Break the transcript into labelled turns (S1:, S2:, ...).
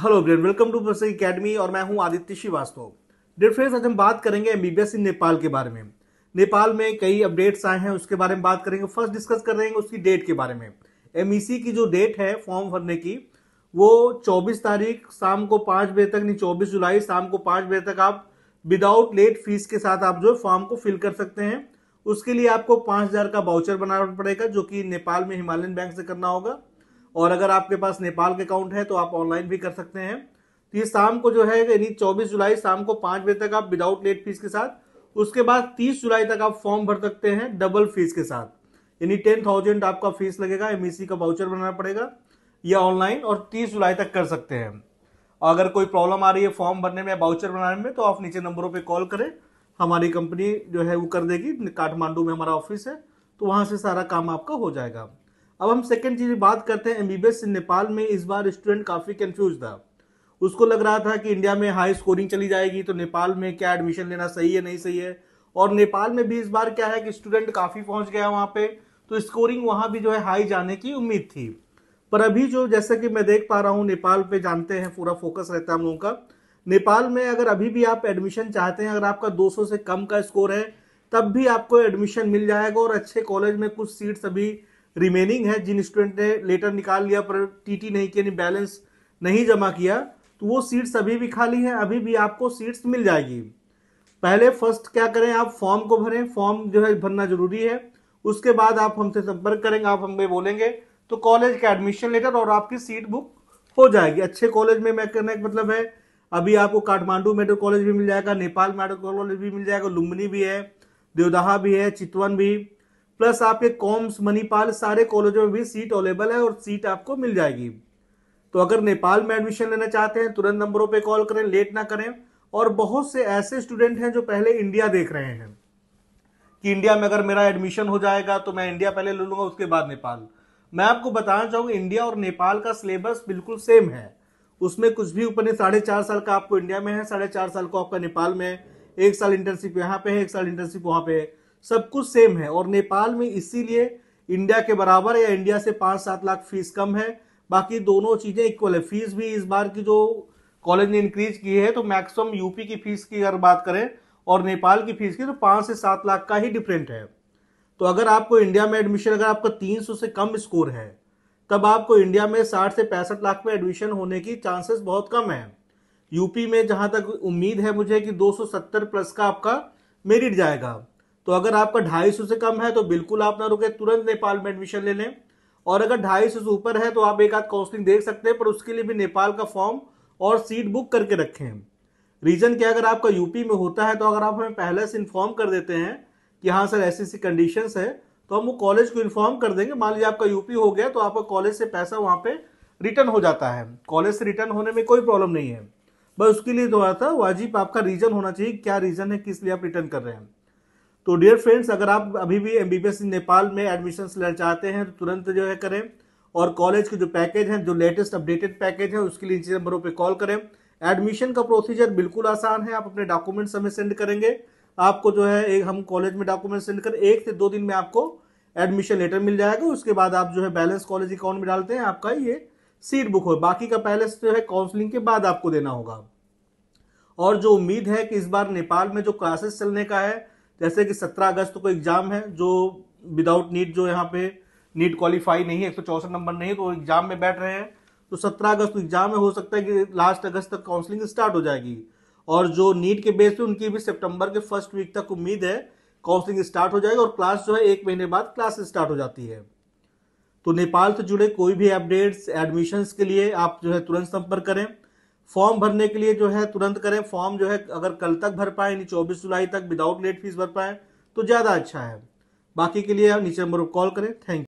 S1: hello grade welcome to Prasai academy और मैं हूं आदित्य श्रीवास्तव डियर फ्रेंड्स आज हम बात करेंगे एम इन नेपाल के बारे में नेपाल में कई अपडेट्स आए हैं उसके बारे में बात करेंगे फर्स्ट डिस्कस करेंगे उसकी डेट के बारे में एम e की जो डेट है फॉर्म भरने की वो चौबीस तारीख शाम को पाँच बजे तक नहीं चौबीस जुलाई शाम को पाँच बजे तक आप विदाउट लेट फीस के साथ आप जो फॉर्म को फिल कर सकते हैं उसके लिए आपको पाँच हज़ार का बाउचर बनाना पड़ेगा जो कि नेपाल में हिमालयन बैंक से करना होगा और अगर आपके पास नेपाल के अकाउंट है तो आप ऑनलाइन भी कर सकते हैं तो ये शाम को जो है यानी चौबीस जुलाई शाम को पाँच बजे तक आप विदाउट लेट फीस के साथ उसके बाद तीस जुलाई तक आप फॉर्म भर सकते हैं डबल फीस के साथ यानी टेन थाउजेंड आपका फीस लगेगा एम e का बाउचर बनाना पड़ेगा या ऑनलाइन और तीस जुलाई तक कर सकते हैं अगर कोई प्रॉब्लम आ रही है फॉर्म भरने में या बाउचर बनाने में तो आप नीचे नंबरों पर कॉल करें हमारी कंपनी जो है वो कर देगी काठमांडू में हमारा ऑफिस है तो वहाँ से सारा काम आपका हो जाएगा अब हम सेकेंड चीज बात करते हैं एमबीबीएस नेपाल में इस बार स्टूडेंट काफी कंफ्यूज था उसको लग रहा था कि इंडिया में हाई स्कोरिंग चली जाएगी तो नेपाल में क्या एडमिशन लेना सही है नहीं सही है और नेपाल में भी इस बार क्या है कि स्टूडेंट काफी पहुंच गया वहां पे तो स्कोरिंग वहां भी जो है हाई जाने की उम्मीद थी पर अभी जो जैसे कि मैं देख पा रहा हूँ नेपाल पे जानते हैं पूरा फोकस रहता है हम लोगों का नेपाल में अगर अभी भी आप एडमिशन चाहते हैं अगर आपका 200 से कम का स्कोर है तब भी आपको एडमिशन मिल जाएगा और अच्छे कॉलेज में कुछ सीट्स अभी रिमेनिंग है जिन स्टूडेंट ने लेटर निकाल लिया पर टीटी नहीं किया बैलेंस नहीं जमा किया तो वो सीट्स अभी भी खाली हैं अभी भी आपको सीट्स मिल जाएगी पहले फर्स्ट क्या करें आप फॉर्म को भरें फॉर्म जो है भरना जरूरी है उसके बाद आप हमसे संपर्क करेंगे आप हमें बोलेंगे तो कॉलेज का एडमिशन लेटर और आपकी सीट बुक हो जाएगी अच्छे कॉलेज में मैं कहने का मतलब है अभी आपको काठमांडू मेडिकल कॉलेज भी मिल जाएगा नेपाल मेडिकल कॉलेज भी मिल जाएगा लुम्बनी भी है देवदाहा भी है चितवन भी प्लस आपके कॉम्स मणिपाल सारे कॉलेजों में भी सीट अवेलेबल है और सीट आपको मिल जाएगी तो अगर नेपाल में एडमिशन लेना चाहते हैं तुरंत नंबरों पे कॉल करें लेट ना करें और बहुत से ऐसे स्टूडेंट हैं जो पहले इंडिया देख रहे हैं कि इंडिया में अगर मेरा एडमिशन हो जाएगा तो मैं इंडिया पहले ले लूंगा उसके बाद नेपाल मैं आपको बताना चाहूंगा इंडिया और नेपाल का सिलेबस बिल्कुल सेम है उसमें कुछ भी ऊपर नहीं साढ़े चार साल का आपको इंडिया में है साढ़े चार साल को आपका नेपाल में है एक साल इंटर्नशिप यहाँ पे है एक साल इंटर्नशिप वहां पे है सब कुछ सेम है और नेपाल में इसीलिए इंडिया के बराबर या इंडिया से पाँच सात लाख फीस कम है बाकी दोनों चीज़ें इक्वल है फीस भी इस बार की जो कॉलेज ने इंक्रीज की है तो मैक्सिमम यूपी की फीस की अगर बात करें और नेपाल की फीस की तो पाँच से सात लाख का ही डिफरेंट है तो अगर आपको इंडिया में एडमिशन अगर आपका तीन सौ से कम स्कोर है तब आपको इंडिया में साठ से पैंसठ लाख में एडमिशन होने की चांसेस बहुत कम है यूपी में जहाँ तक उम्मीद है मुझे कि 270 प्लस का आपका मेरिट जाएगा तो अगर आपका ढाई सौ से कम है तो बिल्कुल आप ना रुके तुरंत नेपाल में एडमिशन ले लें और अगर ढाई सौ से ऊपर है तो आप एक आध काउंसलिंग देख सकते हैं पर उसके लिए भी नेपाल का फॉर्म और सीट बुक करके रखें रीज़न क्या अगर आपका यूपी में होता है तो अगर आप हमें पहले से इन्फॉर्म कर देते हैं कि हाँ सर ऐसी ऐसी कंडीशंस है तो हम वो कॉलेज को इन्फॉर्म कर देंगे मान लीजिए आपका यूपी हो गया तो आपका कॉलेज से पैसा वहाँ पे रिटर्न हो जाता है कॉलेज से रिटर्न होने में कोई प्रॉब्लम नहीं है बस उसके लिए दोबारा था वाजिब आपका रीज़न होना चाहिए क्या रीज़न है किस लिए आप रिटर्न कर रहे हैं तो डियर फ्रेंड्स अगर आप अभी भी एम नेपाल में एडमिशन लेना चाहते हैं तो तुरंत जो है करें और कॉलेज के जो पैकेज हैं जो लेटेस्ट अपडेटेड पैकेज है उसके लिए इन नंबरों पर कॉल करें एडमिशन का प्रोसीजर बिल्कुल आसान है आप अपने डॉक्यूमेंट्स हमें सेंड करेंगे आपको जो है एक हम कॉलेज में डॉक्यूमेंट सेंड कर एक से दो दिन में आपको एडमिशन लेटर मिल जाएगा उसके बाद आप जो है बैलेंस कॉलेज अकाउंट में डालते हैं आपका ये सीट बुक हो बाकी का पहले जो है काउंसलिंग के बाद आपको देना होगा और जो उम्मीद है कि इस बार नेपाल में जो क्लासेस चलने का है जैसे कि 17 अगस्त को एग्जाम है जो विदाउट नीट जो यहाँ पे नीट क्वालिफाई नहीं है एक तो नंबर नहीं है तो एग्जाम में बैठ रहे हैं तो सत्रह अगस्त को एग्जाम में हो सकता है कि लास्ट अगस्त तक काउंसलिंग स्टार्ट हो जाएगी और जो नीट के बेस पे उनकी भी सितंबर के फर्स्ट वीक तक उम्मीद है काउंसलिंग स्टार्ट हो जाएगी और क्लास जो है एक महीने बाद क्लास स्टार्ट हो जाती है तो नेपाल से जुड़े कोई भी अपडेट्स एडमिशन्स के लिए आप जो है तुरंत संपर्क करें फॉर्म भरने के लिए जो है तुरंत करें फॉर्म जो है अगर कल तक भर पाए यानी चौबीस जुलाई तक विदाउट लेट फीस भर पाए तो ज़्यादा अच्छा है बाकी के लिए नीचे नंबर पर कॉल करें थैंक